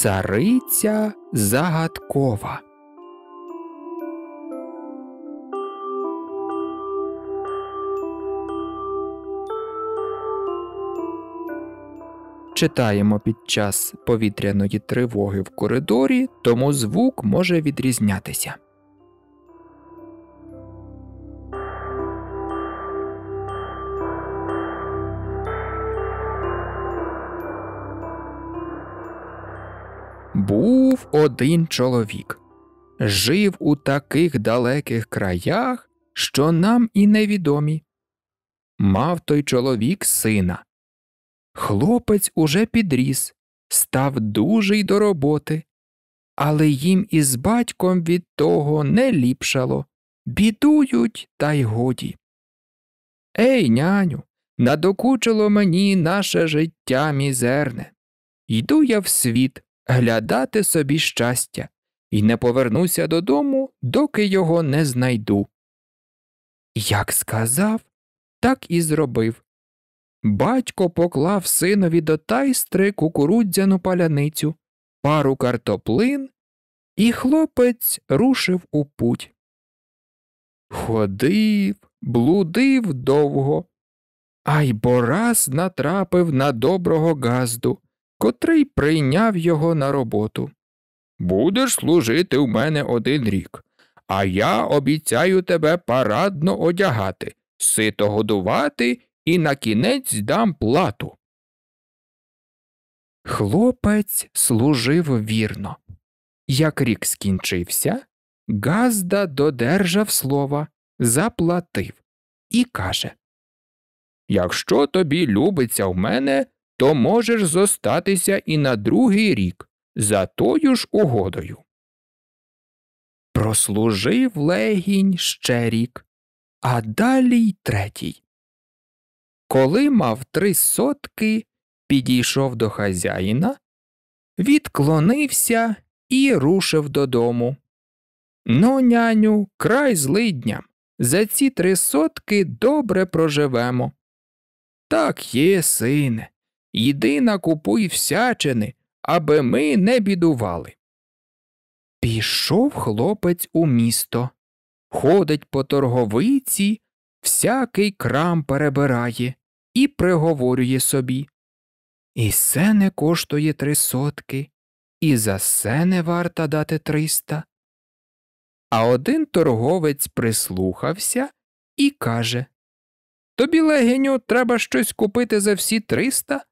Цариця загадкова. Читаємо під час повітряної тривоги в коридорі, тому звук може відрізнятися. був один чоловік, жив у таких далеких краях, що нам і невідомі. Мав той чоловік сина. Хлопець уже підріс, став дужий до роботи, але їм із батьком від того не ліпшало. Бідують, та й годі. Ей, няню, надокучило мені наше життя мізерне. Йду я в світ, глядати собі щастя і не повернуся додому, доки його не знайду. Як сказав, так і зробив. Батько поклав синові до тайстри кукурудзяну паляницю, пару картоплин, і хлопець рушив у путь. Ходив, блудив довго, а й бораз натрапив на доброго газду, котрий прийняв його на роботу. Будеш служити в мене один рік, а я обіцяю тебе парадно одягати, сито годувати і на кінець дам плату. Хлопець служив вірно. Як рік скінчився, Газда додержав слова, заплатив і каже Якщо тобі любиться в мене, то можеш зостатися і на другий рік за тою ж угодою. Прослужив легінь ще рік, а далі й третій. Коли мав три сотки, підійшов до хазяїна, відклонився і рушив додому. Ну, няню, край злидня. За ці три сотки добре проживемо. Так є, сине, Йди накупуй всячини, аби ми не бідували. Пішов хлопець у місто, ходить по торговиці, всякий крам перебирає і приговорює собі. І се не коштує три сотки, і за се не варта дати триста. А один торговець прислухався і каже Тобі, легеню, треба щось купити за всі триста,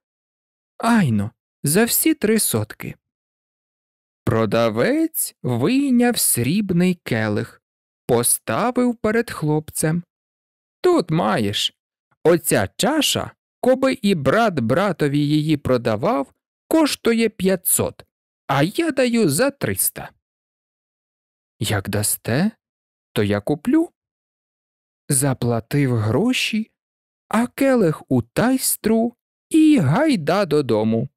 Айно, за всі три сотки. Продавець вийняв срібний келих, поставив перед хлопцем. Тут маєш. Оця чаша, коби і брат братові її продавав, коштує 500, а я даю за 300. Як дасте, то я куплю. Заплатив гроші, а келих у тайстру і гайда додому.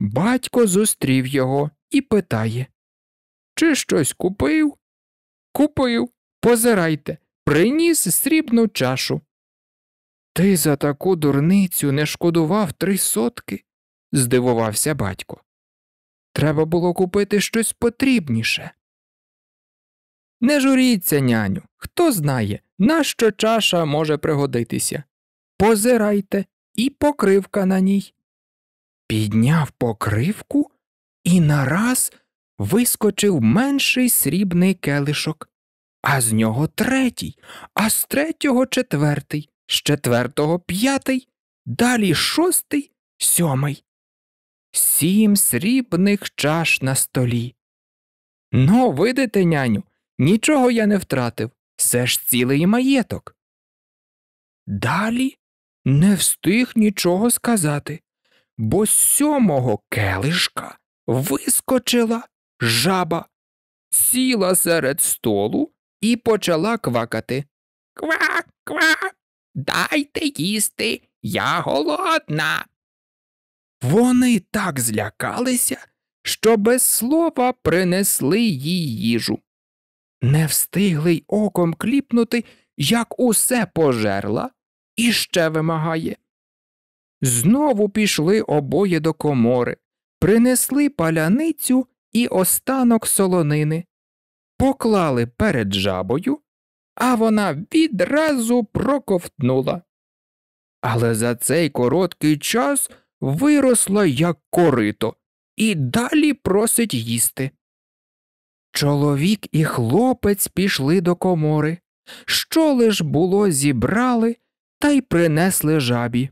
Батько зустрів його і питає Чи щось купив? Купив, позирайте, приніс срібну чашу. Ти за таку дурницю не шкодував три сотки, здивувався батько. Треба було купити щось потрібніше. Не журіться, няню, хто знає, на що чаша може пригодитися. Позирайте і покривка на ній. Підняв покривку і нараз вискочив менший срібний келишок, а з нього третій, а з третього четвертий, з четвертого п'ятий, далі шостий, сьомий. Сім срібних чаш на столі. Ну, видите, няню, нічого я не втратив. Це ж цілий маєток. Далі не встиг нічого сказати, бо з сьомого келишка вискочила жаба, сіла серед столу і почала квакати. Ква, ква, дайте їсти, я голодна. Вони так злякалися, що без слова принесли їй їжу. Не встигли й оком кліпнути, як усе пожерла, і ще вимагає. Знову пішли обоє до комори, принесли паляницю і останок солонини, поклали перед жабою, а вона відразу проковтнула. Але за цей короткий час виросла як корито і далі просить їсти. Чоловік і хлопець пішли до комори. Що лиш було, зібрали, та й принесли жабі.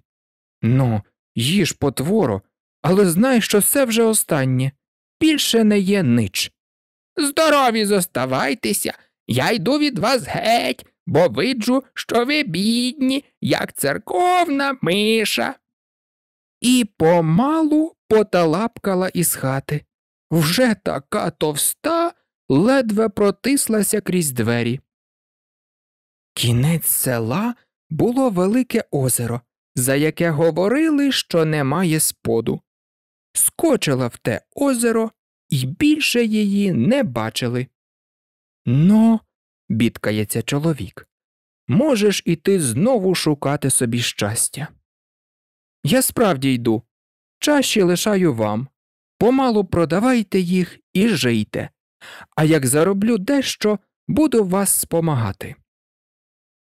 Ну, їж, потворо, але знай, що все вже останнє. Більше не є нич. Здорові зоставайтеся, я йду від вас геть, бо виджу, що ви бідні, як церковна миша. І помалу поталапкала із хати. Вже така товста ледве протислася крізь двері. Кінець села було велике озеро, за яке говорили, що немає споду. Скочила в те озеро і більше її не бачили. Ну, бідкається чоловік, можеш іти знову шукати собі щастя. Я справді йду. Чащі лишаю вам. Помалу продавайте їх і жийте, а як зароблю дещо, буду вас спомагати.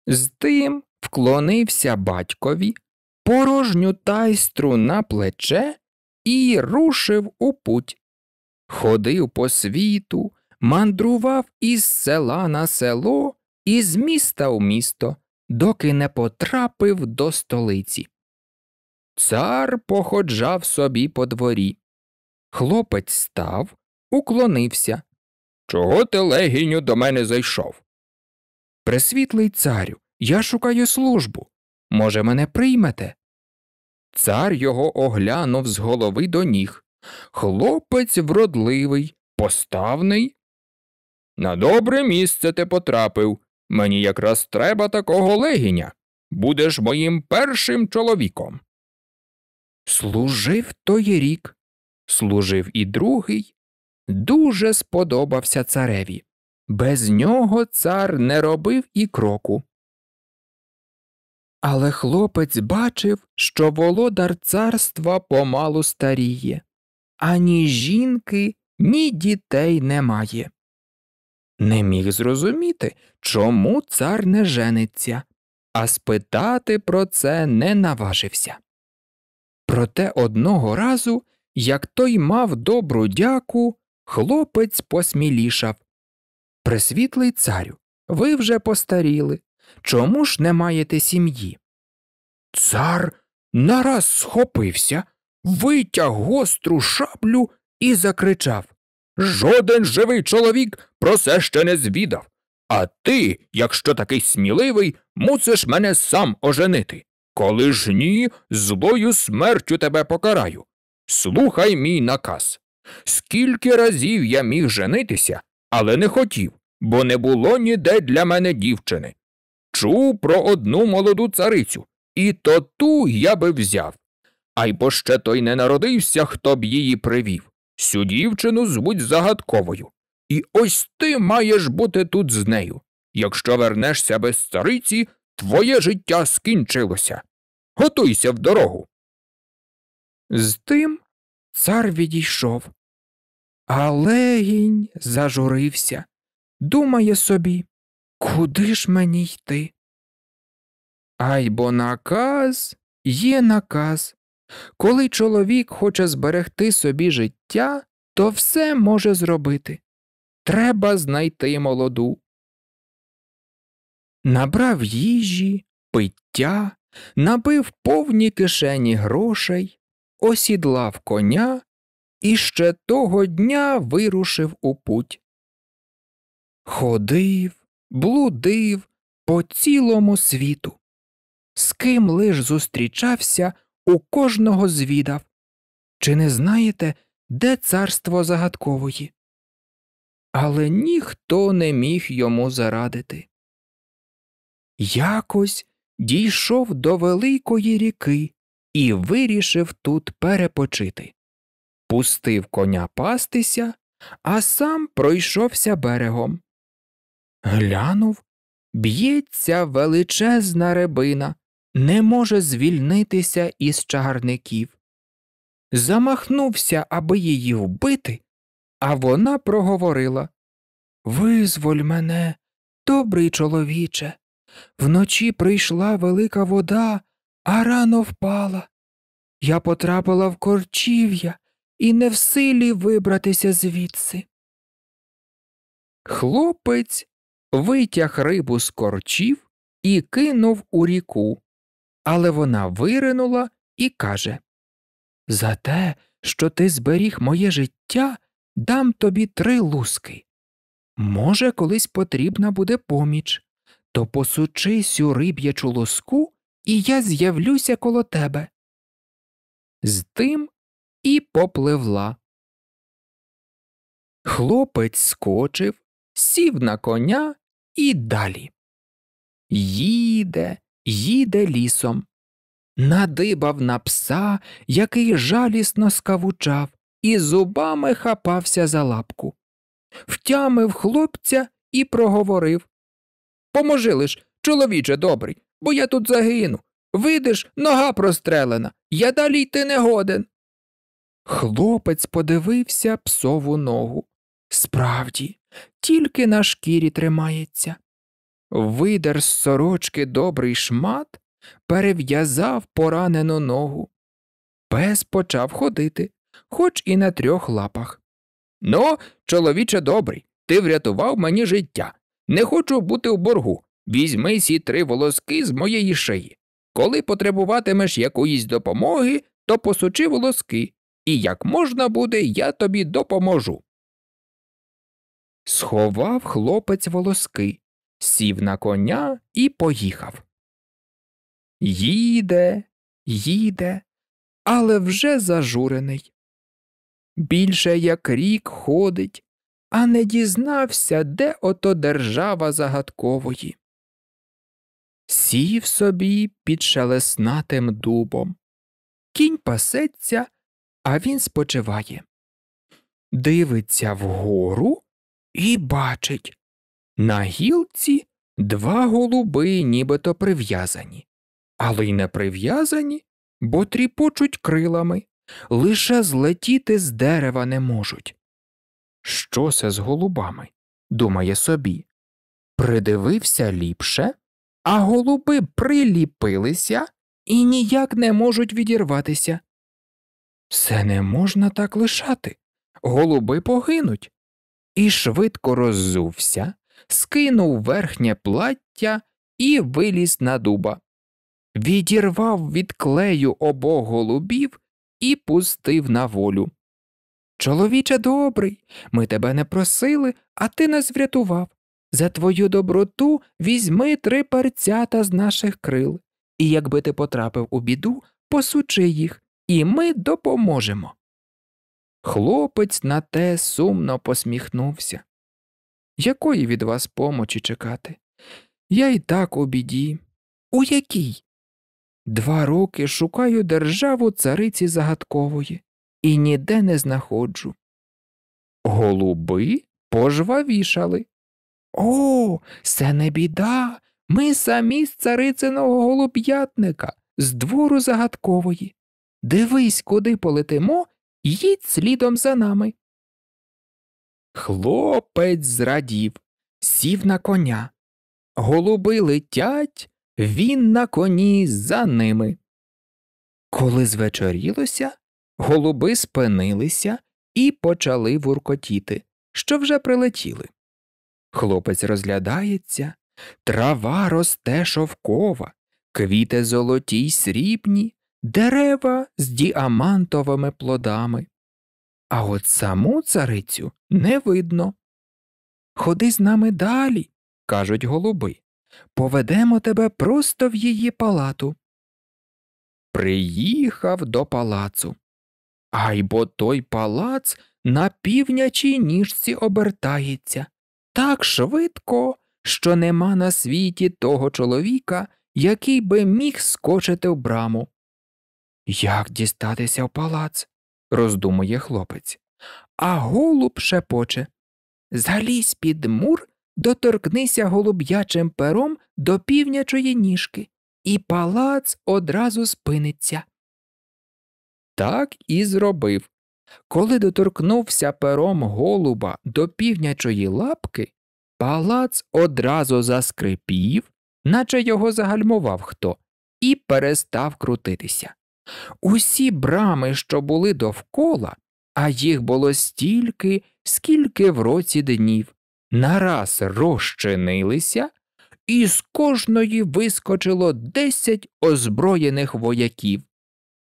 З тим, вклонився батькові, порожню тайстру на плече і рушив у путь. Ходив по світу, мандрував із села на село і з міста у місто, доки не потрапив до столиці. Цар походжав собі по дворі. Хлопець став, уклонився. Чого ти легіню до мене зайшов? Пресвітлий царю, я шукаю службу. Може, мене приймете? Цар його оглянув з голови до ніг. Хлопець вродливий, поставний. На добре місце ти потрапив. Мені якраз треба такого легіня. Будеш моїм першим чоловіком. Служив той рік, служив і другий. Дуже сподобався цареві. Без нього цар не робив і кроку. Але хлопець бачив, що володар царства помалу старіє, ані жінки, ні дітей немає. Не міг зрозуміти, чому цар не жениться, а спитати про це не наважився. Проте одного разу, як той мав добру дяку, хлопець посмілішав Присвітлий царю, ви вже постаріли. Чому ж не маєте сім'ї? Цар нараз схопився, витяг гостру шаблю і закричав Жоден живий чоловік про це ще не звідав. А ти, якщо такий сміливий, мусиш мене сам оженити. Коли ж ні, злою смертю тебе покараю. Слухай мій наказ. Скільки разів я міг женитися, але не хотів, бо не було ніде для мене дівчини. Чув про одну молоду царицю, і то ту я би взяв. А й бо ще той не народився, хто б її привів. Сю дівчину звуть загадковою. І ось ти маєш бути тут з нею. Якщо вернешся без цариці, твоє життя скінчилося. Готуйся в дорогу. З тим цар відійшов. А легінь зажурився. Думає собі Куди ж мені йти? Ай бо наказ є наказ. Коли чоловік хоче зберегти собі життя, то все може зробити. Треба знайти молоду. Набрав їжі, пиття, набив повні кишені грошей, осідлав коня і ще того дня вирушив у путь. Ходив, блудив по цілому світу. З ким лиш зустрічався, у кожного звідав. Чи не знаєте, де царство загадкової? Але ніхто не міг йому зарадити. Якось дійшов до Великої ріки і вирішив тут перепочити. Пустив коня пастися, а сам пройшовся берегом. Глянув, б'ється величезна рибина, не може звільнитися із чагарників. Замахнувся, аби її вбити, а вона проговорила Визволь мене, добрий чоловіче. Вночі прийшла велика вода, а рано впала. Я потрапила в корчів'я і не в силі вибратися звідси. Хлопець витяг рибу з корчів і кинув у ріку. Але вона виринула і каже За те, що ти зберіг моє життя, дам тобі три луски. Може, колись потрібна буде поміч, то посучи сю риб'ячу луску, і я з'явлюся коло тебе. З тим і попливла. Хлопець скочив, сів на коня і далі. Їде, їде лісом. Надибав на пса, який жалісно скавучав, і зубами хапався за лапку. Втямив хлопця і проговорив Поможи лиш, чоловіче добрий, бо я тут загину. Видиш, нога прострелена, я далі йти не годен. Хлопець подивився псову ногу. Справді, тільки на шкірі тримається. Видер з сорочки добрий шмат, перев'язав поранену ногу. Пес почав ходити, хоч і на трьох лапах. Ну, чоловіче добрий, ти врятував мені життя. Не хочу бути в боргу. Візьми сі три волоски з моєї шиї. Коли потребуватимеш якоїсь допомоги, то посучи волоски, і як можна буде, я тобі допоможу. Сховав хлопець волоски, сів на коня і поїхав. Їде, їде, але вже зажурений. Більше як рік ходить, а не дізнався, де ото держава загадкової. Сів собі під шелеснатим дубом. Кінь пасеться, а він спочиває. Дивиться вгору і бачить на гілці два голуби, нібито прив'язані, але й не прив'язані, бо тріпочуть крилами, лише злетіти з дерева не можуть. Що це з голубами? думає собі. Придивився ліпше, а голуби приліпилися і ніяк не можуть відірватися. Все не можна так лишати. Голуби погинуть і швидко роззувся, скинув верхнє плаття і виліз на дуба. Відірвав від клею обох голубів і пустив на волю. Чоловіче добрий, ми тебе не просили, а ти нас врятував. За твою доброту візьми три перцята з наших крил, і якби ти потрапив у біду, посучи їх, і ми допоможемо. Хлопець на те сумно посміхнувся. Якої від вас помочі чекати? Я й так у біді. У якій? Два роки шукаю державу цариці загадкової і ніде не знаходжу. Голуби пожвавішали. О, це не біда. Ми самі з царициного голуб'ятника, з двору загадкової. Дивись, куди полетимо їдь слідом за нами. Хлопець зрадів, сів на коня. Голуби летять, він на коні за ними. Коли звечорілося, голуби спинилися і почали вуркотіти, що вже прилетіли. Хлопець розглядається, трава росте шовкова, квіти золоті й срібні, дерева з діамантовими плодами, а от саму царицю не видно. Ходи з нами далі, кажуть голуби, поведемо тебе просто в її палату. Приїхав до палацу. Ай бо той палац на півнячій ніжці обертається так швидко, що нема на світі того чоловіка, який би міг скочити в браму. Як дістатися в палац? роздумує хлопець. А голуб шепоче. Залізь під мур, доторкнися голуб'ячим пером до півнячої ніжки, і палац одразу спиниться. Так і зробив. Коли доторкнувся пером голуба до півнячої лапки, палац одразу заскрипів, наче його загальмував хто, і перестав крутитися. Усі брами, що були довкола, а їх було стільки, скільки в році днів, нараз розчинилися, і з кожної вискочило десять озброєних вояків,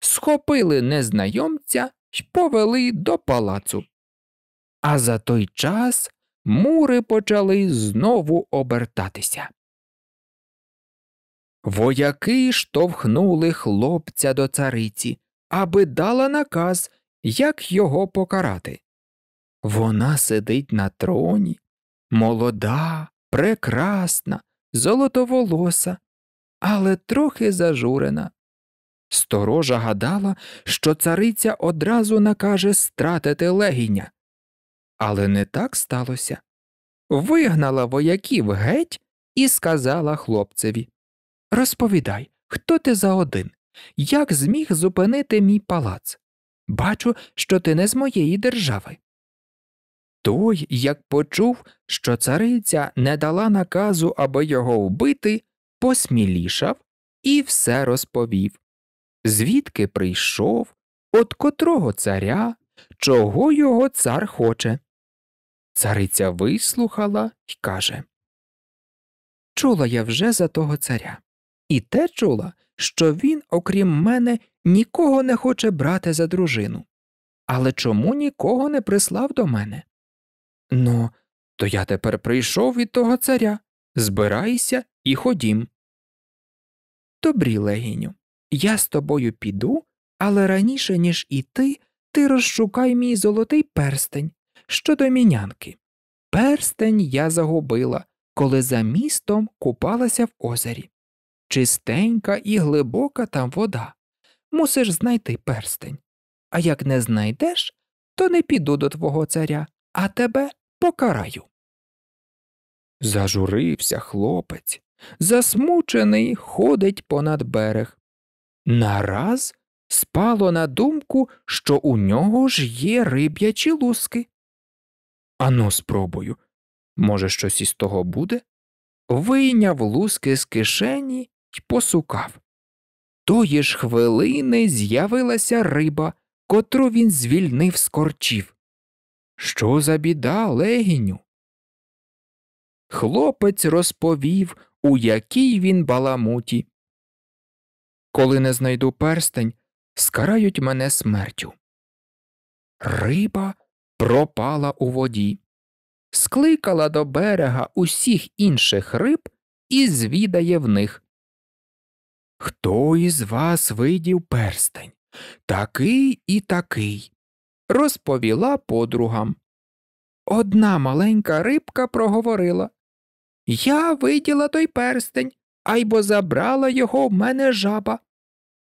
схопили незнайомця й повели до палацу. А за той час мури почали знову обертатися. Вояки штовхнули хлопця до цариці, аби дала наказ, як його покарати. Вона сидить на троні, молода, прекрасна, золотоволоса, але трохи зажурена. Сторожа гадала, що цариця одразу накаже стратити легіня. Але не так сталося. Вигнала вояків геть і сказала хлопцеві Розповідай, хто ти за один, як зміг зупинити мій палац? Бачу, що ти не з моєї держави. Той, як почув, що цариця не дала наказу, аби його вбити, посмілішав і все розповів. Звідки прийшов, от котрого царя, чого його цар хоче? Цариця вислухала і каже Чула я вже за того царя і те чула, що він, окрім мене, нікого не хоче брати за дружину. Але чому нікого не прислав до мене? Ну, то я тепер прийшов від того царя. Збирайся і ходім. Добрі, легіню, я з тобою піду, але раніше, ніж іти, ти розшукай мій золотий перстень щодо мінянки. Перстень я загубила, коли за містом купалася в озері. Чистенька і глибока там вода. Мусиш знайти перстень. А як не знайдеш, то не піду до твого царя, а тебе покараю. Зажурився хлопець, засмучений, ходить понад берег. Нараз спало на думку, що у нього ж є риб'ячі луски. Ану, спробую. Може, щось із того буде? Вийняв луски з кишені геть посукав. Тої ж хвилини з'явилася риба, котру він звільнив з корчів. Що за біда легіню? Хлопець розповів, у якій він баламуті. Коли не знайду перстень, скарають мене смертю. Риба пропала у воді, скликала до берега усіх інших риб і звідає в них. Хто із вас видів перстень? Такий і такий, розповіла подругам. Одна маленька рибка проговорила Я виділа той перстень, айбо забрала його в мене жаба.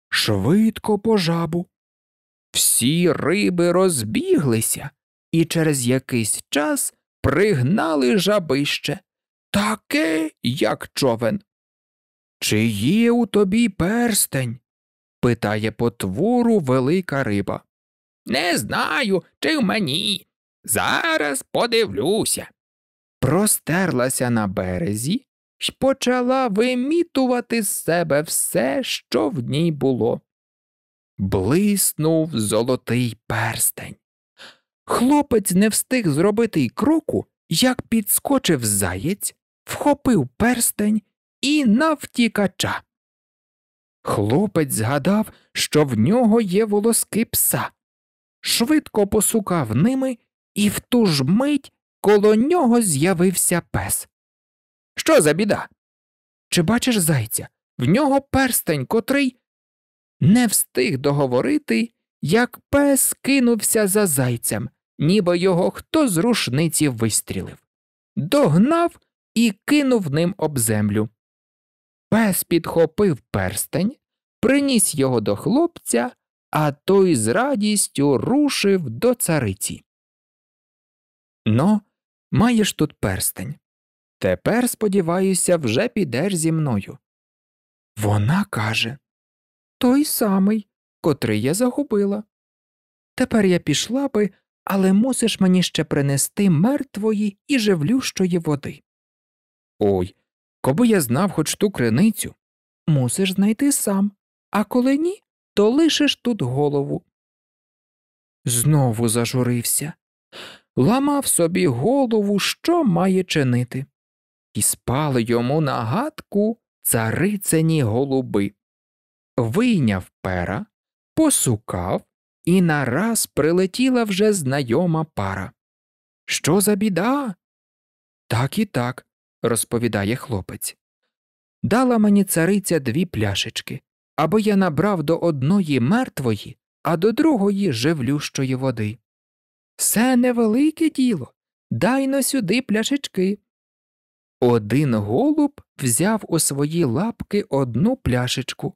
Швидко по жабу. Всі риби розбіглися і через якийсь час пригнали жабище, таке, як човен. Чи є у тобі перстень? питає потвору велика риба. Не знаю, чи в мені. Зараз подивлюся. Простерлася на березі й почала вимітувати з себе все, що в ній було. Блиснув золотий перстень. Хлопець не встиг зробити й кроку, як підскочив заєць, вхопив перстень і на втікача. Хлопець згадав, що в нього є волоски пса, швидко посукав ними, і в ту ж мить коло нього з'явився пес. Що за біда? Чи бачиш зайця? В нього перстень, котрий не встиг договорити, як пес кинувся за зайцем, ніби його хто з рушниці вистрілив, догнав і кинув ним об землю. Пес підхопив перстень, приніс його до хлопця, а той з радістю рушив до цариці. Но, «Ну, маєш тут перстень. Тепер, сподіваюся, вже підеш зі мною. Вона каже Той самий, котрий я загубила. Тепер я пішла би, але мусиш мені ще принести мертвої і живлющої води. Ой, Коби я знав хоч ту криницю, мусиш знайти сам, а коли ні, то лишиш тут голову. Знову зажурився, ламав собі голову, що має чинити, і спали йому на гадку царицяні голуби. Вийняв пера, посукав, і нараз прилетіла вже знайома пара. Що за біда? Так і так розповідає хлопець. Дала мені цариця дві пляшечки, аби я набрав до одної мертвої, а до другої живлющої води. Все невелике діло. Дай но сюди пляшечки. Один голуб взяв у свої лапки одну пляшечку,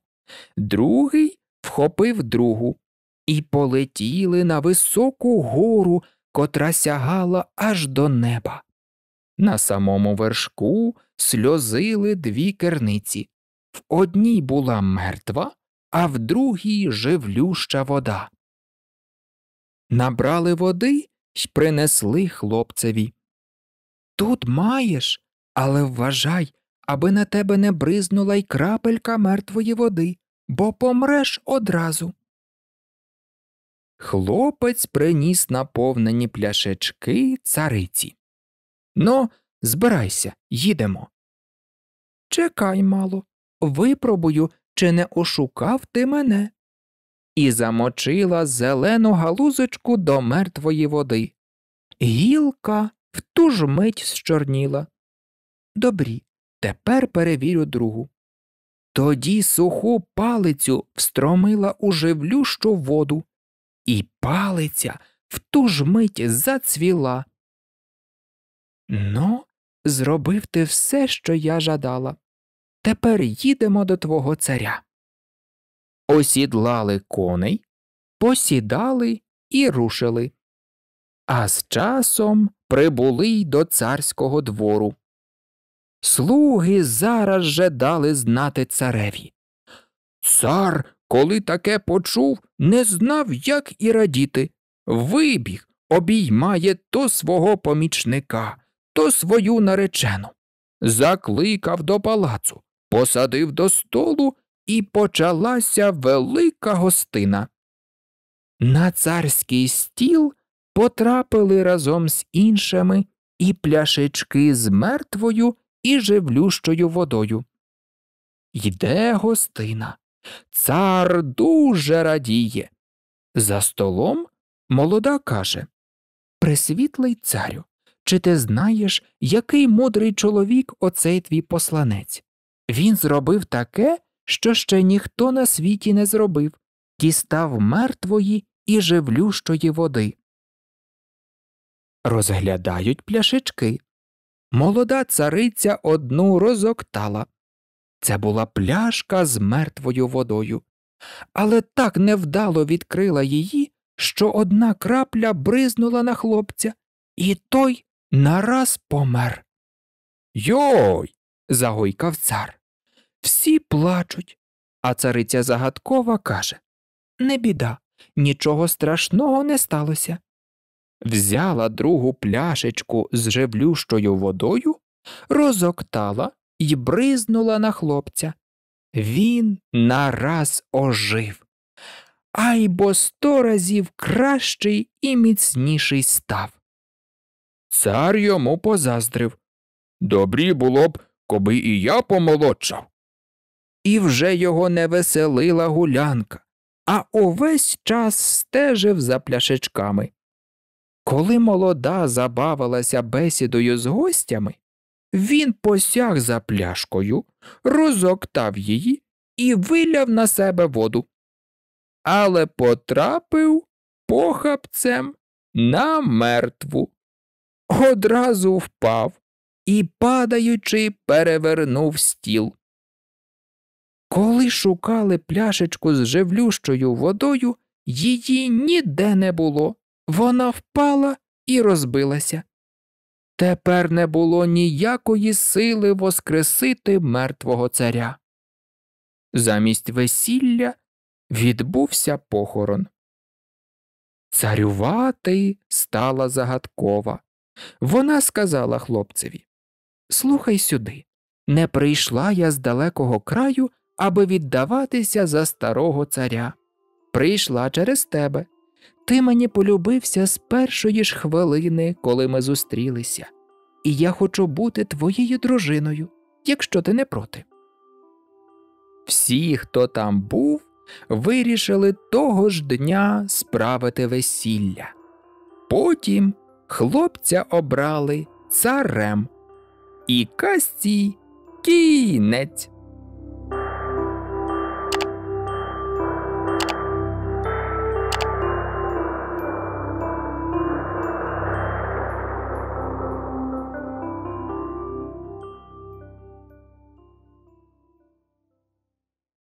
другий вхопив другу, і полетіли на високу гору, котра сягала аж до неба. На самому вершку сльозили дві керниці. В одній була мертва, а в другій живлюща вода. Набрали води й принесли хлопцеві. Тут маєш, але вважай, аби на тебе не бризнула й крапелька мертвої води, бо помреш одразу. Хлопець приніс наповнені пляшечки цариці. Ну, збирайся, їдемо. Чекай, мало, випробую, чи не ошукав ти мене. І замочила зелену галузочку до мертвої води. Гілка в ту ж мить щорніла. Добрі, тепер перевірю другу. Тоді суху палицю встромила у живлющу воду, і палиця в ту ж мить зацвіла, Ну, зробив ти все, що я жадала. Тепер їдемо до твого царя. Осідлали коней, посідали і рушили. А з часом прибули й до царського двору. Слуги зараз же дали знати цареві. Цар, коли таке почув, не знав, як і радіти. Вибіг, обіймає то свого помічника, то свою наречену, закликав до палацу, посадив до столу і почалася велика гостина. На царський стіл потрапили разом з іншими і пляшечки з мертвою і живлющою водою. Йде гостина. Цар дуже радіє. За столом молода каже Присвітлий царю, чи ти знаєш, який мудрий чоловік оцей твій посланець? Він зробив таке, що ще ніхто на світі не зробив, дістав мертвої і живлющої води. Розглядають пляшечки. Молода цариця одну розоктала. Це була пляшка з мертвою водою, але так невдало відкрила її, що одна крапля бризнула на хлопця, і той нараз помер. Йой. загойкав цар. Всі плачуть. А цариця загадкова каже Не біда, нічого страшного не сталося. Взяла другу пляшечку з живлющою водою, розоктала й бризнула на хлопця. Він нараз ожив. Ай бо сто разів кращий і міцніший став. Цар йому позаздрив. Добрі було б, коби і я помолодшав. І вже його не веселила гулянка, а увесь час стежив за пляшечками. Коли молода забавилася бесідою з гостями, він посяг за пляшкою, розоктав її і виляв на себе воду. Але потрапив похапцем на мертву одразу впав і, падаючи, перевернув стіл. Коли шукали пляшечку з живлющою водою, її ніде не було. Вона впала і розбилася. Тепер не було ніякої сили воскресити мертвого царя. Замість весілля відбувся похорон. Царювати стала загадкова. Вона сказала хлопцеві Слухай сюди, не прийшла я з далекого краю, аби віддаватися за старого царя. Прийшла через тебе. Ти мені полюбився з першої ж хвилини, коли ми зустрілися, і я хочу бути твоєю дружиною, якщо ти не проти. Всі, хто там був, вирішили того ж дня справити весілля. Потім хлопця обрали царем. І кастій кінець.